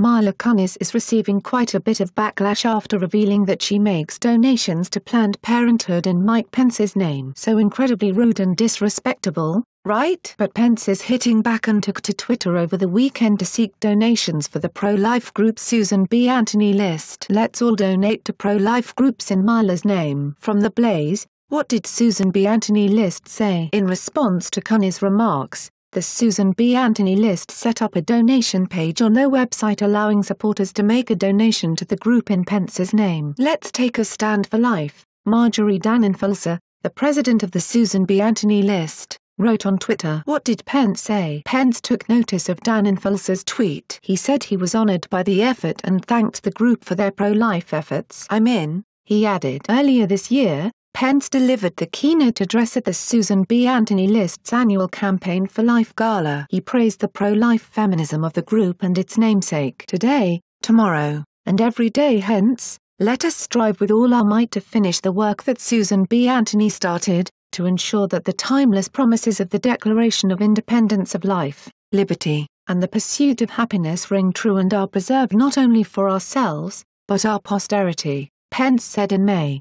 Marla Kunis is receiving quite a bit of backlash after revealing that she makes donations to Planned Parenthood in Mike Pence's name. So incredibly rude and disrespectable, right? But Pence is hitting back and took to Twitter over the weekend to seek donations for the pro-life group Susan B. Anthony list. Let's all donate to pro-life groups in Marla's name. From The Blaze, what did Susan B. Anthony list say? In response to Kunis' remarks, the Susan B. Anthony List set up a donation page on their website allowing supporters to make a donation to the group in Pence's name. Let's take a stand for life. Marjorie Dannenfelser, the president of the Susan B. Anthony List, wrote on Twitter. What did Pence say? Pence took notice of Dannenfelser's tweet. He said he was honored by the effort and thanked the group for their pro-life efforts. I'm in, he added. Earlier this year, Pence delivered the keynote address at the Susan B. Anthony List's annual Campaign for Life Gala. He praised the pro-life feminism of the group and its namesake. Today, tomorrow, and every day hence, let us strive with all our might to finish the work that Susan B. Anthony started, to ensure that the timeless promises of the Declaration of Independence of Life, Liberty, and the Pursuit of Happiness ring true and are preserved not only for ourselves, but our posterity, Pence said in May.